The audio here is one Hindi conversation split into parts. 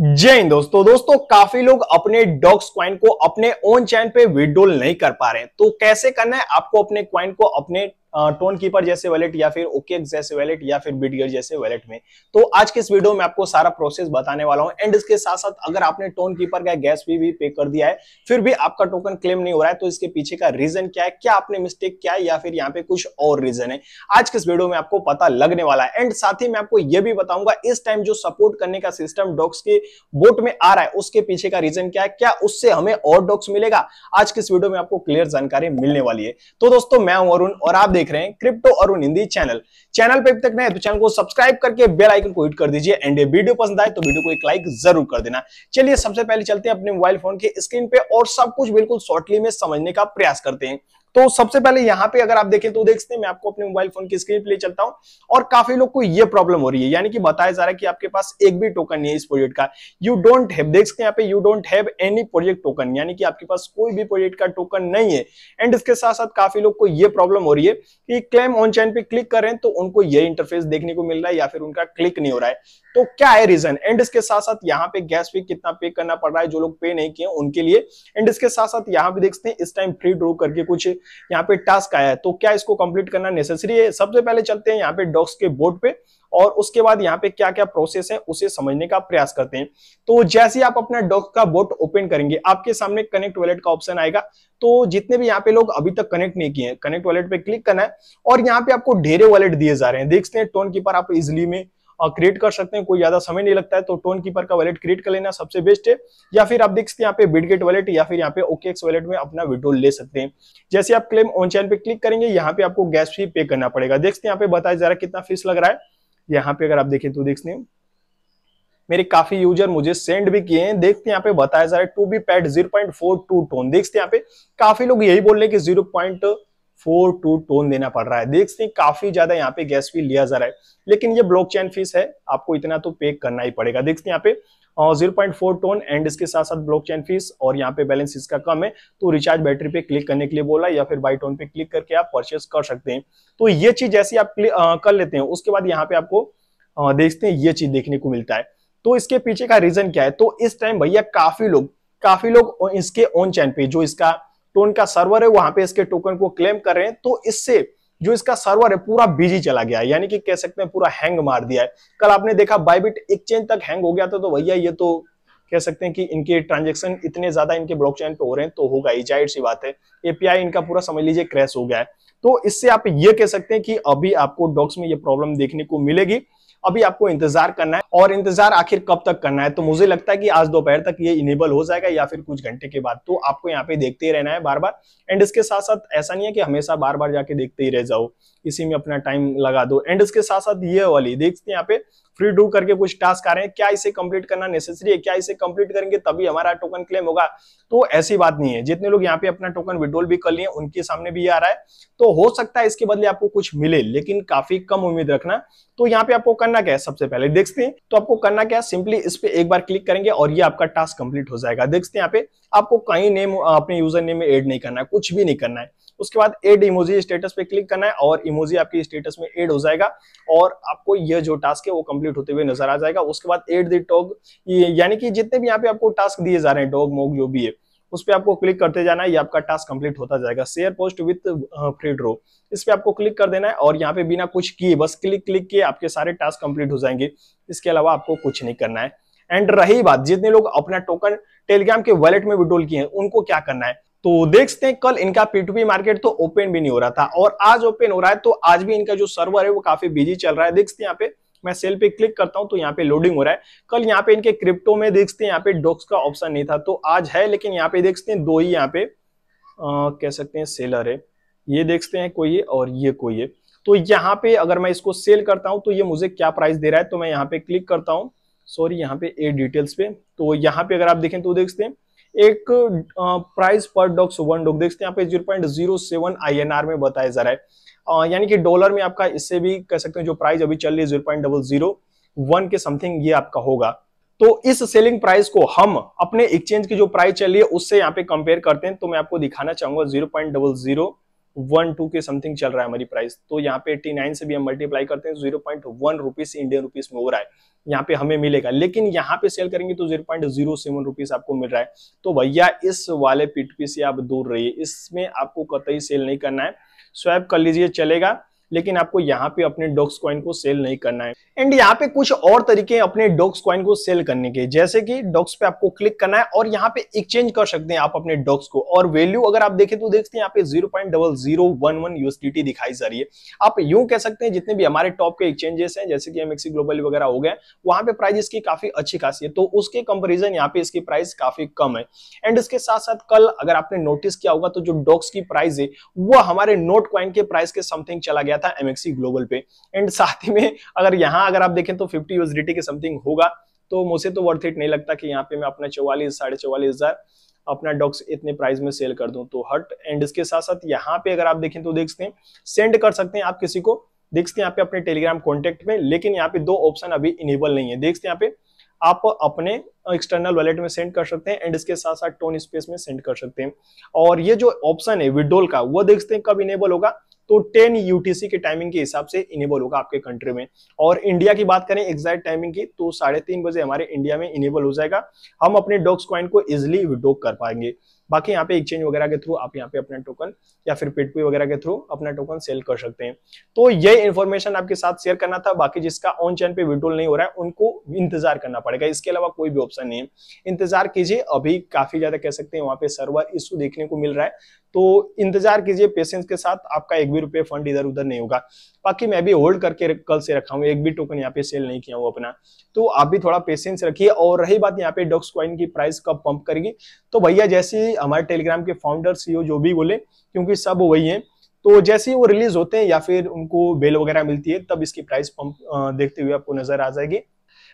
जय हिंद दोस्तों दोस्तों काफी लोग अपने डॉक्स क्वाइन को अपने ओन चैन पे विड्रोल नहीं कर पा रहे हैं तो कैसे करना है आपको अपने क्वाइन को अपने टोन कीपर जैसे वैलेट या फिर ओके जैसे वैलेट या फिर बिटगियर जैसे वैलेट में तो आज के इस वीडियो में आपको सारा प्रोसेस बताने वाला हूँ एंड इसके साथ साथ अगर आपने टोन कीपर का गैस भी, भी पे कर दिया है फिर भी आपका टोकन क्लेम नहीं हो रहा है तो इसके पीछे का रीजन क्या है क्या आपने मिस्टेक किया है या फिर यहाँ पे कुछ और रीजन है आज के इस वीडियो में आपको पता लगने वाला है एंड साथ ही मैं आपको यह भी बताऊंगा इस टाइम जो सपोर्ट करने का सिस्टम डॉक्स के बोट में आ रहा है उसके पीछे का रीजन क्या है क्या उससे हमें और डॉक्स मिलेगा आज के इस वीडियो में आपको क्लियर जानकारी मिलने वाली है तो दोस्तों मैं हूं अरुण और आप देख देख रहे हैं crypto Arun Hindi channel channel पे अभी तक नए तो चैनल को सब्सक्राइब करके बेल आइकन को हिट कर दीजिए एंड ये वीडियो पसंद आए तो वीडियो को एक लाइक जरूर कर देना चलिए सबसे पहले चलते हैं अपने मोबाइल फोन के स्क्रीन पे और सब कुछ बिल्कुल शॉर्टली में समझने का प्रयास करते हैं तो सबसे पहले यहाँ पे अगर आप देखें तो देखते हैं मैं आपको अपने मोबाइल फोन की स्क्रीन पे ले चलता हूँ और काफी लोग को ये प्रॉब्लम हो रही है यानी कि बताया जा रहा है कि आपके पास एक भी टोकन नहीं है इस प्रोजेक्ट का यू डोंट हैव देख सकते हैं यहाँ पे you don't have any project token यानी कि आपके पास कोई भी प्रोजेक्ट का टोकन नहीं है एंड इसके साथ साथ काफी लोग को ये प्रॉब्लम हो रही है कि क्लेम ऑन चैन पे क्लिक करें तो उनको ये इंटरफेस देखने को मिल रहा है या फिर उनका क्लिक नहीं हो रहा है तो क्या है रीजन एंड इसके साथ साथ यहाँ पे गैस फी कितना पे करना पड़ रहा है जो लोग पे नहीं किए उनके लिए एंड इसके साथ साथ यहाँ पे देखते हैं इस टाइम फ्री ड्रो करके कुछ यहाँ पे टास्क आया है तो क्या इसको कंप्लीट करना नेसेसरी है सबसे पहले चलते हैं यहाँ पे डॉक्स के बोर्ड पे और उसके बाद यहाँ पे क्या क्या प्रोसेस है उसे समझने का प्रयास करते हैं तो जैसे आप अपना डॉक का बोर्ड ओपन करेंगे आपके सामने कनेक्ट वॉलेट का ऑप्शन आएगा तो जितने भी यहाँ पे लोग अभी तक कनेक्ट नहीं किए हैं कनेक्ट वॉलेट पे क्लिक करना है और यहाँ पे आपको ढेरे वॉलेट दिए जा रहे हैं देखते हैं टोन कीपर आप इजिली में क्रिएट कर सकते हैं कोई ज्यादा समय नहीं लगता है तो टोन कीपर का वॉलेट क्रिएट कर लेना सबसे बेस्ट है या फिर आप देख सकते हैं यहाँ पे बिडगेट वॉलेट या फिर यहाँ पे ओकेक्स वॉलेट में अपना विड्रोल ले सकते हैं जैसे आप क्लेम ऑन चैन पे क्लिक करेंगे यहाँ पे आपको गैस फी पे करना पड़ेगा देख सकते यहाँ पे बताया जा रहा है कितना फीस लग रहा है यहाँ पे अगर आप देखें तो देख सकते मेरे काफी यूजर मुझे सेंड भी किए हैं देखते यहाँ पे बताया जा रहा है to be paid zero point four two TON देखते यहाँ पे काफी लोग यही बोल रहे हैं कि zero point four two TON देना पड़ रहा है देख सकते हैं काफी ज्यादा यहाँ पे गैस भी लिया जा रहा है लेकिन ये ब्लॉकचेन फीस है आपको इतना तो पे करना ही पड़ेगा देख सकते यहाँ पे zero point four TON and इसके साथ साथ ब्लॉकचेन फीस और यहाँ पे बैलेंस इसका कम है तो रिचार्ज बैटरी पे क्लिक करने के लिए बोला या फिर बाई टोन पे क्लिक करके आप परचेस कर सकते हैं तो ये चीज जैसी आप कर लेते हैं उसके बाद यहाँ पे आपको देखते हैं ये चीज देखने को मिलता है तो इसके पीछे का रीजन क्या है तो इस टाइम भैया काफी लोग काफी लोग इसके ऑन चैन पे जो इसका तो उनका सर्वर है वहां पे इसके टोकन को क्लेम कर रहे हैं तो इससे जो इसका सर्वर है पूरा बिजी चला गया है यानी कि कह सकते हैं पूरा हैंग मार दिया है कल आपने देखा बाइबिट एक्सचेंज तक हैंग हो गया था तो भैया ये तो कह सकते हैं कि इनके ट्रांजेक्शन इतने ज्यादा इनके चेन पे हो रहे हैं तो होगा ही जाहिर सी बात है एपीआई इनका पूरा समझ लीजिए क्रैश हो गया है तो इससे आप ये कह सकते हैं कि अभी आपको डॉक्स में ये प्रॉब्लम देखने को मिलेगी अभी आपको इंतजार करना है और इंतजार आखिर कब तक करना है तो मुझे लगता है कि आज दोपहर तक ये इनेबल हो जाएगा या फिर कुछ घंटे के बाद तो आपको यहाँ पे देखते ही रहना है बार बार एंड इसके साथ साथ ऐसा नहीं है कि हमेशा बार बार जाके देखते ही रह जाओ इसी में अपना टाइम लगा दो एंड इसके साथ साथ ये वाली देखते हैं यहाँ पे फ्री डू करके कुछ टास्क आ रहे हैं क्या इसे कंप्लीट करना नेसेसरी है क्या इसे कंप्लीट करेंगे तभी हमारा टोकन क्लेम होगा तो ऐसी बात नहीं है जितने लोग यहाँ पे अपना टोकन विड्रोल भी कर लिए उनके सामने भी आ रहा है तो हो सकता है इसके बदले आपको कुछ मिले लेकिन काफी कम उम्मीद रखना तो यहाँ पे आपको करना क्या है सबसे पहले देखते हैं तो आपको करना क्या सिंपली इस पर एक बार क्लिक करेंगे और ये आपका टास्क कंप्लीट हो जाएगा देखते हैं यहाँ पे आपको कहीं नेम अपने यूजर नेम में एड नहीं करना है कुछ भी नहीं करना है उसके बाद एड इमोजी स्टेटस पे क्लिक करना है और इमोजी आपके स्टेटस में एड हो जाएगा और आपको यह जो टास्क है वो कंप्लीट होते हुए नजर आ जाएगा उसके बाद एड दी टॉग यानी कि जितने भी यहाँ पे आपको टास्क दिए जा रहे हैं डॉग मोग जो भी है उस पर आपको क्लिक करते जाना है ये आपका टास्क कंप्लीट होता जाएगा शेयर पोस्ट विथ फ्रीड रो इस पर आपको क्लिक कर देना है और यहाँ पे बिना कुछ किए बस क्लिक क्लिक किए आपके सारे टास्क कंप्लीट हो जाएंगे इसके अलावा आपको कुछ नहीं करना है एंड रही बात जितने लोग अपना टोकन टेलीग्राम के वॉलेट में विड्रोल किए हैं उनको क्या करना है तो देख सकते हैं कल इनका पीटूपी मार्केट तो ओपन भी नहीं हो रहा था और आज ओपन हो रहा है तो आज भी इनका जो सर्वर है वो काफी बिजी चल रहा है देख सकते हैं यहाँ पे मैं सेल पे क्लिक करता हूँ तो यहाँ पे लोडिंग हो रहा है कल यहाँ पे इनके क्रिप्टो में देखते हैं यहाँ पे डॉक्स का ऑप्शन नहीं था तो आज है लेकिन यहाँ पे देखते हैं दो ही यहाँ पे आ, कह सकते हैं सेलर है ये देखते हैं कोई है और ये कोई है तो यहाँ पे अगर मैं इसको सेल करता हूँ तो ये मुझे क्या प्राइस दे रहा है तो मैं यहाँ पे क्लिक करता हूँ सॉरी यहाँ पे ए डिटेल्स पे तो यहाँ पे अगर आप देखें तो देखते हैं एक प्राइस पर डॉग वन डॉग देखते हैं यहाँ पे zero point zero seven I N R में बताया जा रहा है यानी कि डॉलर में आपका इससे भी कह सकते हैं जो प्राइस अभी चल रही है zero point double zero one के समथिंग ये आपका होगा तो इस सेलिंग प्राइस को हम अपने एक्सचेंज की जो प्राइस चल रही है उससे यहाँ पे कंपेयर करते हैं तो मैं आपको दिखाना चाहूंगा zero point double zero one two के समथिंग चल रहा है हमारी प्राइस तो यहाँ पे एट्टी नाइन से भी हम मल्टीप्लाई करते हैं zero point one rupees Indian rupees में हो रहा है यहाँ पे हमें मिलेगा लेकिन यहाँ पे सेल करेंगे तो zero point zero seven rupees आपको मिल रहा है तो भैया इस वाले पीटपी से आप दूर रहिए इसमें आपको कतई सेल नहीं करना है स्वैप कर लीजिए चलेगा लेकिन आपको यहाँ पे अपने डॉक्स कॉइन को सेल नहीं करना है एंड यहाँ पे कुछ और तरीके अपने डॉक्स कॉइन को सेल करने के जैसे कि डॉक्स पे आपको क्लिक करना है और यहाँ पे एक्सचेंज कर सकते हैं आप अपने डॉक्स को और वैल्यू अगर आप देखें तो देखते हैं यहाँ पे zero point double zero one one USDT दिखाई जा रही है आप यूं कह सकते हैं जितने भी हमारे टॉप के एक्सचेंजेस है जैसे कि एमएक्सी ग्लोबल वगैरह हो गए वहां पे प्राइस इसकी काफी अच्छी खासी है तो उसके कंपेरिजन यहाँ पे इसकी प्राइस काफी कम है एंड इसके साथ साथ कल अगर आपने नोटिस किया होगा तो जो डॉक्स की प्राइस है वह हमारे नोट क्वाइन के प्राइस के समथिंग चला गया गया था एमएक्सी ग्लोबल पे एंड साथ ही में अगर यहाँ अगर आप देखें तो फिफ्टी यूएसडीटी के समथिंग होगा तो मुझे तो वर्थ इट नहीं लगता कि यहाँ पे मैं अपना चौवालीस साढ़े चौवालीस हजार अपना डॉक्स इतने प्राइस में सेल कर दूं तो हट एंड इसके साथ साथ यहाँ पे अगर आप देखें तो देख सकते हैं सेंड कर सकते हैं आप किसी को देख सकते हैं यहाँ पे अपने टेलीग्राम कॉन्टेक्ट में लेकिन यहाँ पे दो ऑप्शन अभी इनेबल नहीं है देख सकते हैं यहाँ पे आप अपने एक्सटर्नल वॉलेट में सेंड कर सकते हैं एंड इसके साथ साथ टोन स्पेस में सेंड कर सकते हैं और ये जो ऑप्शन है विड्रोल का वो देखते हैं कब इनेबल होगा तो 10 यूटीसी के टाइमिंग के हिसाब से इनेबल होगा आपके कंट्री में और इंडिया की बात करें एग्जैक्ट टाइमिंग की तो साढ़े तीन बजे हमारे इंडिया में इनेबल हो जाएगा हम अपने डॉक्स क्वाइन को इजिली विड्रो कर पाएंगे बाकी यहाँ पे एक्सचेंज वगैरह के थ्रू आप यहाँ पे अपना टोकन या फिर पेटपी वगैरह के थ्रू अपना टोकन सेल कर सकते हैं तो ये इन्फॉर्मेशन आपके साथ शेयर करना था बाकी जिसका ऑन चैन पे विड्रोल नहीं हो रहा है उनको इंतजार करना पड़ेगा इसके अलावा कोई भी ऑप्शन नहीं है इंतजार कीजिए अभी काफी ज्यादा कह सकते हैं वहाँ पे सर्वर इशू देखने को मिल रहा है तो इंतजार कीजिए पेशेंस के साथ आपका एक भी रुपये फंड इधर उधर नहीं होगा बाकी मैं भी होल्ड करके कल से रखा हूँ एक भी टोकन यहाँ पे सेल नहीं किया हूँ अपना तो आप भी थोड़ा पेशेंस रखिए और रही बात यहाँ पे डॉक्स क्वाइन की प्राइस कब पंप करेगी तो भैया जैसे से हमारे टेलीग्राम के फाउंडर सीईओ e जो भी बोले क्योंकि सब वही हैं तो जैसे ही वो रिलीज होते हैं या फिर उनको बेल वगैरह मिलती है तब इसकी प्राइस पंप देखते हुए आपको नजर आ जाएगी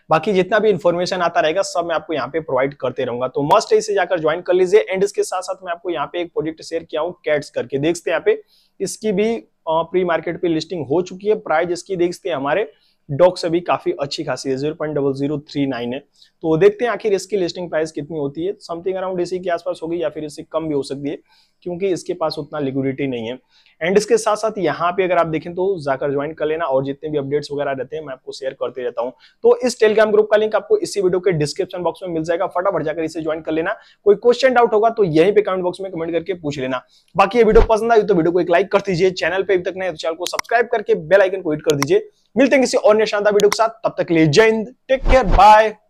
बाकी जितना भी इन्फॉर्मेशन आता रहेगा सब मैं आपको यहाँ पे प्रोवाइड करते रहूंगा तो मस्ट इसे जाकर ज्वाइन कर लीजिए एंड इसके साथ साथ मैं आपको यहाँ पे एक प्रोजेक्ट शेयर किया हूँ कैट्स करके देखते हैं यहाँ पे इसकी भी प्री मार्केट पे लिस्टिंग हो चुकी है प्राइस इसकी देखते हैं हमारे डॉक्स अभी काफी अच्छी खासी है जीरो है तो देखते हैं आखिर इसकी लिस्टिंग प्राइस कितनी होती है समथिंग अराउंड इसी के आसपास होगी या फिर इससे कम भी हो सकती है क्योंकि इसके पास उतना लिक्विडिटी नहीं है एंड इसके साथ साथ यहाँ पे अगर आप देखें तो जाकर ज्वाइन कर लेना और जितने भी अपडेट्स वगैरह रहते हैं मैं आपको शेयर करते रहता हूँ तो इस टेलीग्राम ग्रुप का लिंक आपको इसी वीडियो के डिस्क्रिप्शन बॉक्स में मिल जाएगा फटाफट जाकर इसे ज्वाइन कर लेना कोई क्वेश्चन डाउट होगा तो यही पे कमेंट बॉक्स में कमेंट करके पूछ लेना बाकी ये वीडियो पसंद आई तो वीडियो को एक लाइक कर दीजिए चैनल पर अभी तक नहीं चैनल तो को सब्सक्राइब करके बेलाइकन को हिट कर दीजिए मिलते हैं किसी और शानदार वीडियो के साथ तब तक लिए जय हिंद टेक केयर बाय